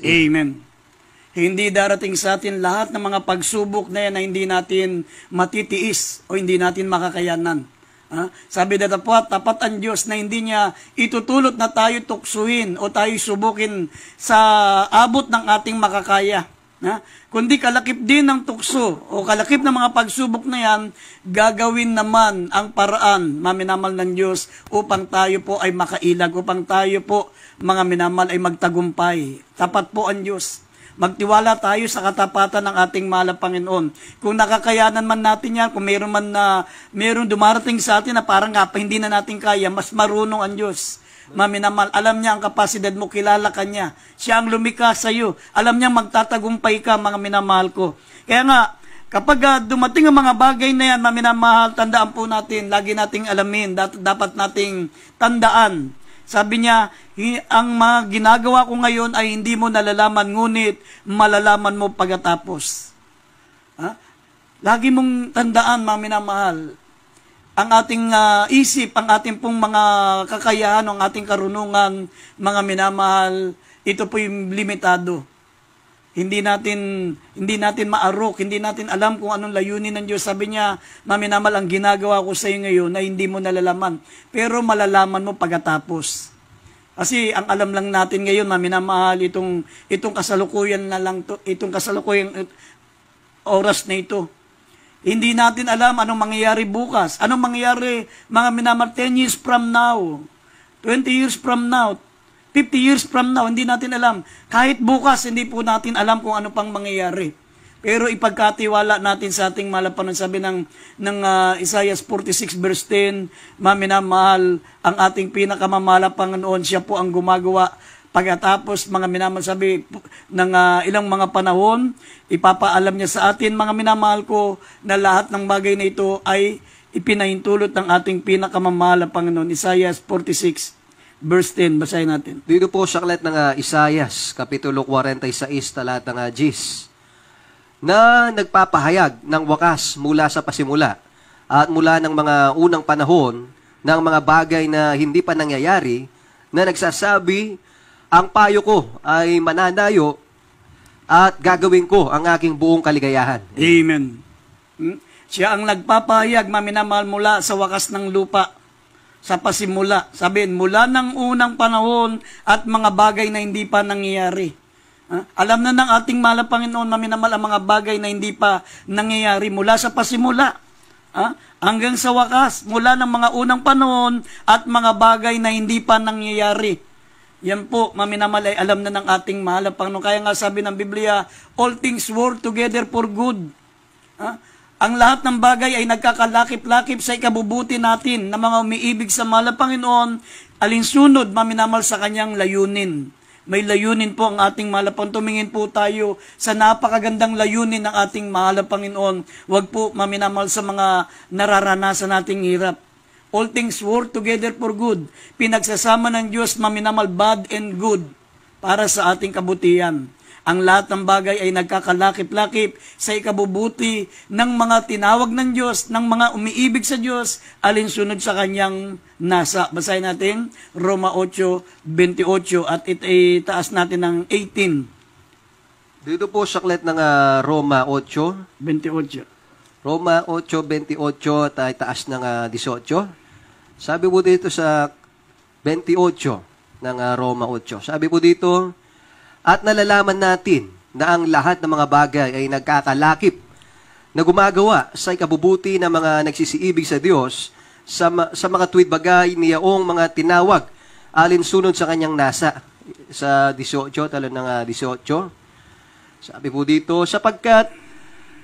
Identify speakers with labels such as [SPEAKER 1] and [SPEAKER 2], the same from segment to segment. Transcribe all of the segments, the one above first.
[SPEAKER 1] Amen. Hindi darating sa atin lahat ng mga pagsubok na yan na hindi natin matitiis o hindi natin makakayanan. Ha? Sabi na tapat, tapat ang Diyos na hindi niya itutulot na tayo tuksuhin o tayo subukin sa abot ng ating makakaya. Na? Kundi kalakip din ng tukso o kalakip ng mga pagsubok na yan, gagawin naman ang paraan, maminamal ng Diyos, upang tayo po ay makailag, upang tayo po, mga minamal, ay magtagumpay. Tapat po ang Diyos. Magtiwala tayo sa katapatan ng ating mahal Panginoon. Kung nakakayanan man natin yan, kung meron man na, meron dumarating sa atin na parang nga, hindi na natin kaya, mas marunong ang Diyos maminamal. Alam niya ang kapasidad mo, kilala ka niya. Siya ang lumika sa iyo. Alam niya magtatagumpay ka, mga minamahal ko. Kaya nga, kapag uh, dumating ang mga bagay na yan, maminamahal, tandaan po natin, lagi nating alamin, dat- dapat nating tandaan. Sabi niya, ang mga ginagawa ko ngayon ay hindi mo nalalaman, ngunit malalaman mo pagkatapos. Ha? Lagi mong tandaan, mga minamahal, ang ating uh, isip, ang ating pong mga kakayahan, ang ating karunungan, mga minamahal, ito po yung limitado. Hindi natin hindi natin maarok, hindi natin alam kung anong layunin ng Diyos. Sabi niya, maminamal ang ginagawa ko sa iyo ngayon na hindi mo nalalaman, pero malalaman mo pagkatapos. Kasi ang alam lang natin ngayon, maminamahal itong itong kasalukuyan na lang to, itong kasalukuyan oras na ito. Hindi natin alam anong mangyayari bukas. Anong mangyayari mga minamahal 10 years from now, 20 years from now, 50 years from now, hindi natin alam. Kahit bukas, hindi po natin alam kung ano pang mangyayari. Pero ipagkatiwala natin sa ating malapanan, sabi ng, ng uh, Isaiah 46 verse 10, Maminamahal, ang ating pinakamamala Panginoon, siya po ang gumagawa Pagkatapos mga minamahal sabi ng uh, ilang mga panahon, ipapaalam niya sa atin mga minamahal ko na lahat ng bagay na ito ay ipinahintulot ng ating pinakamamahal na Panginoon.
[SPEAKER 2] Isaiah 46 verse 10, basahin natin. Dito po sa aklat ng uh, ah, Isaiah, Kapitulo 46, talata ng uh, na nagpapahayag ng wakas mula sa pasimula at mula ng mga unang panahon ng mga bagay na hindi pa nangyayari na nagsasabi ang payo ko ay mananayo at gagawin ko ang aking buong kaligayahan. Amen.
[SPEAKER 1] Hmm? Siya ang nagpapayag, maminamahal mula sa wakas ng lupa sa pasimula. Sabihin, mula ng unang panahon at mga bagay na hindi pa nangyayari. Alam na ng ating mala Panginoon, maminamal ang mga bagay na hindi pa nangyayari mula sa pasimula. Hanggang sa wakas, mula ng mga unang panahon at mga bagay na hindi pa nangyayari. Yan po, maminamalay, alam na ng ating mahal ang Panginoon. Kaya nga sabi ng Biblia, all things work together for good. Ha? Ang lahat ng bagay ay nagkakalakip-lakip sa ikabubuti natin na mga umiibig sa mahal ng Panginoon, alinsunod, maminamal sa kanyang layunin. May layunin po ang ating malapang. Tumingin po tayo sa napakagandang layunin ng ating mahalang Panginoon. Huwag po maminamal sa mga nararanasan nating hirap. All things work together for good. Pinagsasama ng Diyos maminamal bad and good para sa ating kabutihan. Ang lahat ng bagay ay nagkakalakip-lakip sa ikabubuti ng mga tinawag ng Diyos, ng mga umiibig sa Diyos, alinsunod sa kanyang nasa. Basahin natin Roma 8:28 at itaas natin ng 18.
[SPEAKER 2] Dito po sa aklat ng uh, Roma 8:28. Roma 8:28 at itaas ng uh, ah, 18. Sabi po dito sa 28 ng ah, Roma 8. Sabi po dito, at nalalaman natin na ang lahat ng mga bagay ay nagkakalakip na gumagawa sa ikabubuti ng mga nagsisiibig sa Diyos sa, sa mga tuwid bagay niyaong mga tinawag alinsunod sa kanyang nasa. Sa 18, talo ng 18. Ah, sabi po dito, sapagkat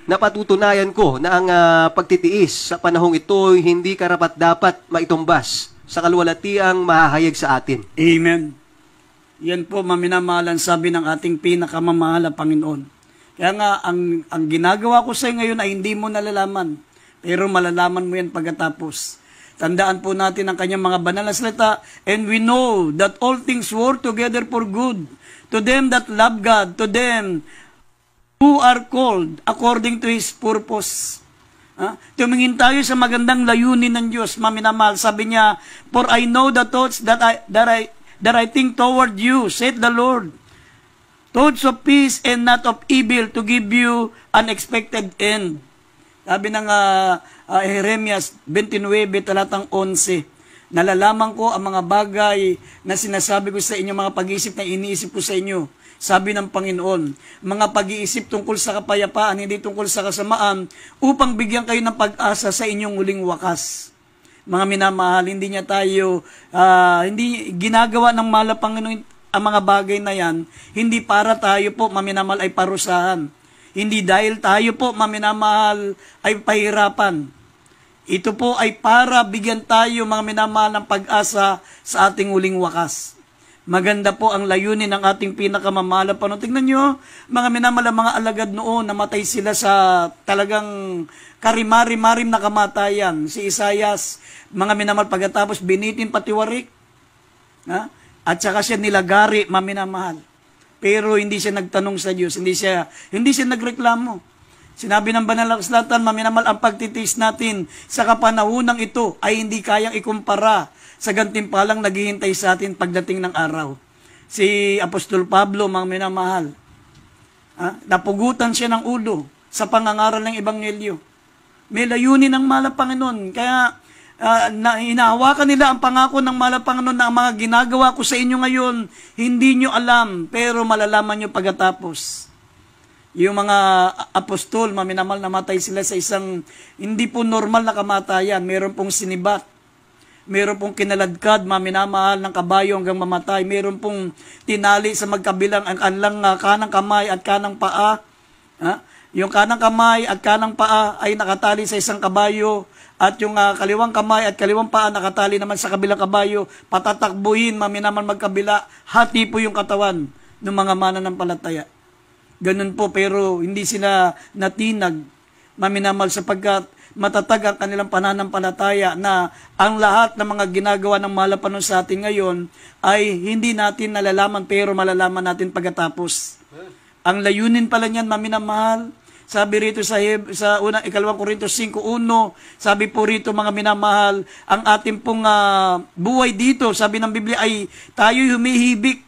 [SPEAKER 2] napatutunayan ko na ang uh, pagtitiis sa panahong ito ay hindi karapat-dapat maitumbas sa kaluwalatiang mahahayag sa atin. Amen.
[SPEAKER 1] Yan po maminamahalan sabi ng ating pinakamamahal na Panginoon. Kaya nga, ang, ang ginagawa ko sa'yo ngayon ay hindi mo nalalaman. Pero malalaman mo yan pagkatapos. Tandaan po natin ang kanyang mga banal na salita. And we know that all things work together for good. To them that love God, to them who are called according to His purpose. Ha? Tumingin tayo sa magandang layunin ng Diyos, maminamahal. Sabi niya, For I know the thoughts that I, that I, that I think toward you, said the Lord. Thoughts of peace and not of evil to give you an expected end. Sabi ng uh, uh, Jeremias 29, talatang 11. Nalalaman ko ang mga bagay na sinasabi ko sa inyo, mga pag-isip na iniisip ko sa inyo sabi ng Panginoon, mga pag-iisip tungkol sa kapayapaan, hindi tungkol sa kasamaan, upang bigyan kayo ng pag-asa sa inyong huling wakas. Mga minamahal, hindi niya tayo, uh, hindi ginagawa ng malapanginoon ang mga bagay na yan, hindi para tayo po, maminamal, ay parusahan. Hindi dahil tayo po, maminamahal, ay pahirapan. Ito po ay para bigyan tayo, mga minamahal, ng pag-asa sa ating huling wakas. Maganda po ang layunin ng ating pinakamamahal na Tingnan niyo, mga minamala, mga alagad noon, namatay sila sa talagang karimari-marim na kamatayan. Si Isayas, mga minamahal, pagkatapos binitin patiwarik. Ha? At saka siya nilagari, mga minamahal. Pero hindi siya nagtanong sa Diyos, hindi siya, hindi siya nagreklamo. Sinabi ng banal na kasulatan, maminamal ang pagtitiis natin sa kapanahunang ito ay hindi kayang ikumpara sa gantimpalang naghihintay sa atin pagdating ng araw. Si Apostol Pablo, mga minamahal, ha? napugutan siya ng ulo sa pangangaral ng Ebanghelyo. May layunin ng mala Kaya uh, na, inahawakan nila ang pangako ng mala Panginoon na ang mga ginagawa ko sa inyo ngayon, hindi nyo alam, pero malalaman nyo pagkatapos. Yung mga apostol, maminamal, namatay sila sa isang hindi po normal na kamatayan. Meron pong sinibat. Meron pong kinaladkad, maminamahal ng kabayo hanggang mamatay. Meron pong tinali sa magkabilang ang kanlang ah, kanang kamay at kanang paa. Ha? Yung kanang kamay at kanang paa ay nakatali sa isang kabayo at yung uh, kaliwang kamay at kaliwang paa nakatali naman sa kabilang kabayo. Patatakbuhin, maminaman magkabila. Hati po yung katawan ng mga mananampalataya. Ganun po, pero hindi sila natinag, maminamal sapagkat matatag ang kanilang pananampalataya na ang lahat ng mga ginagawa ng malapanon sa atin ngayon ay hindi natin nalalaman pero malalaman natin pagkatapos. Ang layunin pala niyan, maminamahal, sabi rito sa Heb, sa unang ikalawang Korinto 5:1, sabi po rito mga minamahal, ang ating pong uh, buhay dito, sabi ng Biblia ay tayo humihibik.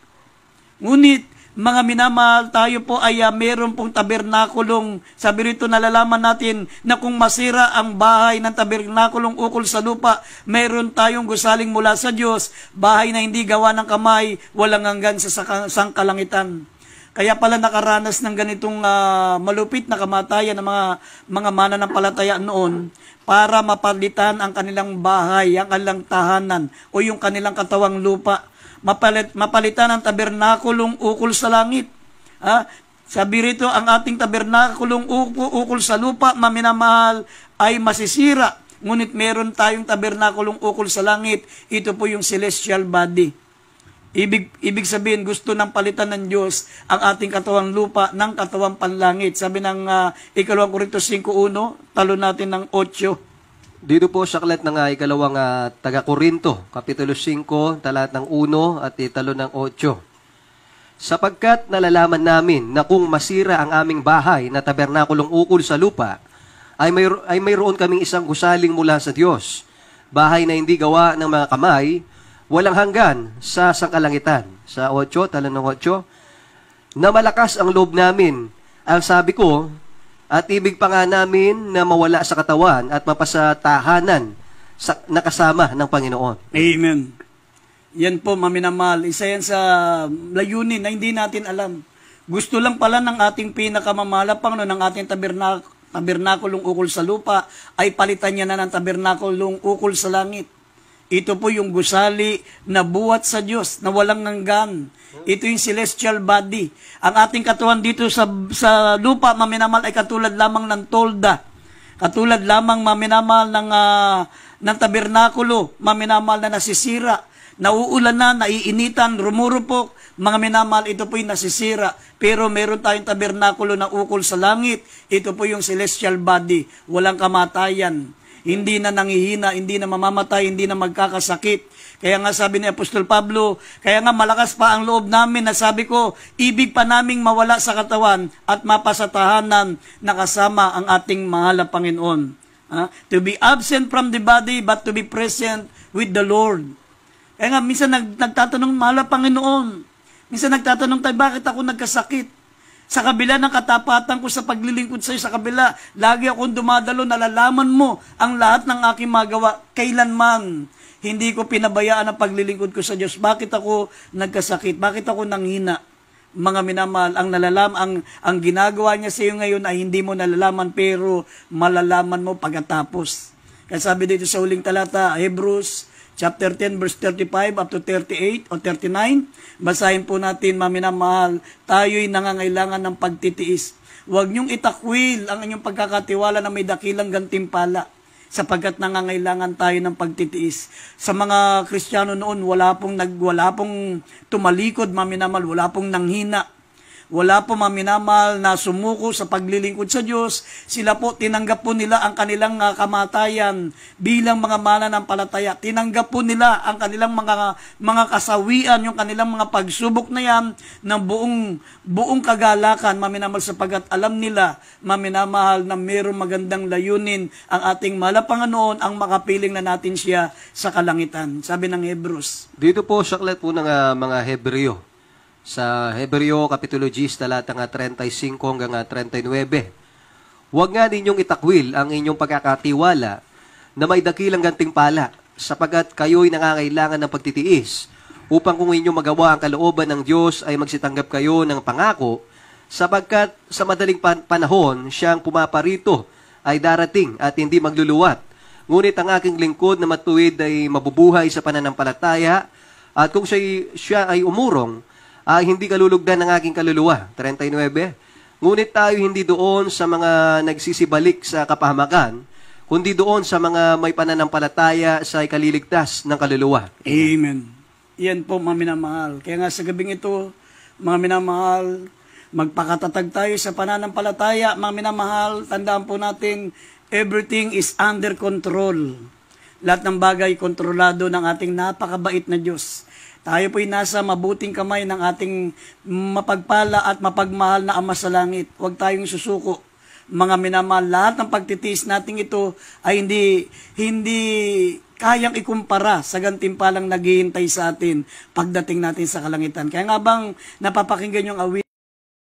[SPEAKER 1] Ngunit mga minamahal, tayo po ay uh, meron pong tabernakulong. Sabi rito nalalaman natin na kung masira ang bahay ng tabernakulong ukol sa lupa, meron tayong gusaling mula sa Diyos, bahay na hindi gawa ng kamay, walang hanggan sa sangkalangitan. Kaya pala nakaranas ng ganitong uh, malupit na kamatayan ng mga mga mana ng mananampalataya noon para mapalitan ang kanilang bahay, ang kanilang tahanan o yung kanilang katawang lupa mapalit, mapalitan ang tabernakulong ukol sa langit. Ha? Sabi rito, ang ating tabernakulong ukol sa lupa, maminamahal, ay masisira. Ngunit meron tayong tabernakulong ukol sa langit. Ito po yung celestial body. Ibig, ibig sabihin, gusto ng palitan ng Diyos ang ating katawang lupa ng katawang panlangit. Sabi ng uh, ah, ikalawang Korinto 5.1, talo
[SPEAKER 2] natin ng 8. Dito po sa aklat ng uh, ikalawang uh, taga-Korinto, Kapitulo 5, talat ng 1 at italo ng 8. Sapagkat nalalaman namin na kung masira ang aming bahay na tabernakulong ukol sa lupa, ay, may, ay mayroon kaming isang gusaling mula sa Diyos, bahay na hindi gawa ng mga kamay, walang hanggan sa sangkalangitan. Sa 8, talan ng 8, na malakas ang loob namin. Ang sabi ko, at ibig pa nga namin na mawala sa katawan at mapasa tahanan sa, nakasama ng Panginoon. Amen.
[SPEAKER 1] Yan po, maminamahal. Isa yan sa layunin na hindi natin alam. Gusto lang pala ng ating pinakamamala pang no, ng ating tabernak tabernakulong ukol sa lupa ay palitan niya na ng tabernakulong ukol sa langit. Ito po yung gusali na buhat sa Diyos, na walang hanggan. Ito yung celestial body. Ang ating katuhan dito sa, sa lupa, maminamal, ay katulad lamang ng tolda. Katulad lamang maminamal ng, uh, ng tabernakulo, maminamal na nasisira. Nauulan na, naiinitan, rumurupok, mga minamahal, ito po yung nasisira. Pero meron tayong tabernakulo na ukol sa langit. Ito po yung celestial body. Walang kamatayan hindi na nangihina, hindi na mamamatay, hindi na magkakasakit. Kaya nga sabi ni Apostol Pablo, kaya nga malakas pa ang loob namin na sabi ko, ibig pa naming mawala sa katawan at mapasatahanan na kasama ang ating mahal na Panginoon. Ha? To be absent from the body but to be present with the Lord. Kaya nga minsan nag, nagtatanong mahal na Panginoon, minsan nagtatanong tayo bakit ako nagkasakit? Sa kabila ng katapatan ko sa paglilingkod sa iyo, sa kabila, lagi akong dumadalo, nalalaman mo ang lahat ng aking magawa, kailanman. Hindi ko pinabayaan ang paglilingkod ko sa Diyos. Bakit ako nagkasakit? Bakit ako nanghina? mga minamahal, ang nalalam ang ang ginagawa niya sa iyo ngayon ay hindi mo nalalaman pero malalaman mo pagkatapos. Kasi sabi dito sa huling talata, Hebrews chapter 10 verse 35 up to 38 o 39. Basahin po natin, maminamahal, tayo'y nangangailangan ng pagtitiis. Huwag niyong itakwil ang inyong pagkakatiwala na may dakilang gantimpala sapagkat nangangailangan tayo ng pagtitiis. Sa mga Kristiyano noon, wala pong, nag, wala pong tumalikod, maminamal, wala pong nanghina wala po mga minamahal na sumuko sa paglilingkod sa Diyos. Sila po, tinanggap po nila ang kanilang uh, kamatayan bilang mga mana ng palataya. Tinanggap po nila ang kanilang mga, mga kasawian, yung kanilang mga pagsubok na yan ng buong, buong kagalakan, maminamahal, sapagat alam nila, maminamahal, na mayroong magandang layunin ang ating malapanganoon, ang makapiling na natin siya sa kalangitan. Sabi ng Hebrews.
[SPEAKER 2] Dito po, saklet po ng uh, mga Hebreo sa Hebreo Kapitulo Gs, talata 35 hanggang 39. Huwag nga ninyong itakwil ang inyong pagkakatiwala na may dakilang gantimpala sapagat kayo'y nangangailangan ng pagtitiis upang kung inyong magawa ang kalooban ng Diyos ay magsitanggap kayo ng pangako sapagkat sa madaling panahon siyang pumaparito ay darating at hindi magluluwat Ngunit ang aking lingkod na matuwid ay mabubuhay sa pananampalataya at kung siya, siya ay umurong, uh, hindi kalulugdan ng aking kaluluwa. 39. Ngunit tayo hindi doon sa mga nagsisibalik sa kapahamakan, kundi doon sa mga may pananampalataya sa ikaliligtas ng kaluluwa. Amen.
[SPEAKER 1] Yan po mga minamahal. Kaya nga sa gabing ito,
[SPEAKER 2] mga minamahal,
[SPEAKER 1] magpakatatag tayo sa pananampalataya. Mga minamahal, tandaan po natin, everything is under control. Lahat ng bagay kontrolado ng ating napakabait na Diyos. Tayo po'y nasa mabuting kamay ng ating mapagpala at mapagmahal na Ama sa Langit. Huwag tayong susuko. Mga minamahal, lahat ng pagtitiis natin ito ay hindi, hindi kayang ikumpara sa gantimpalang naghihintay sa atin pagdating natin sa kalangitan. Kaya nga bang napapakinggan yung awit?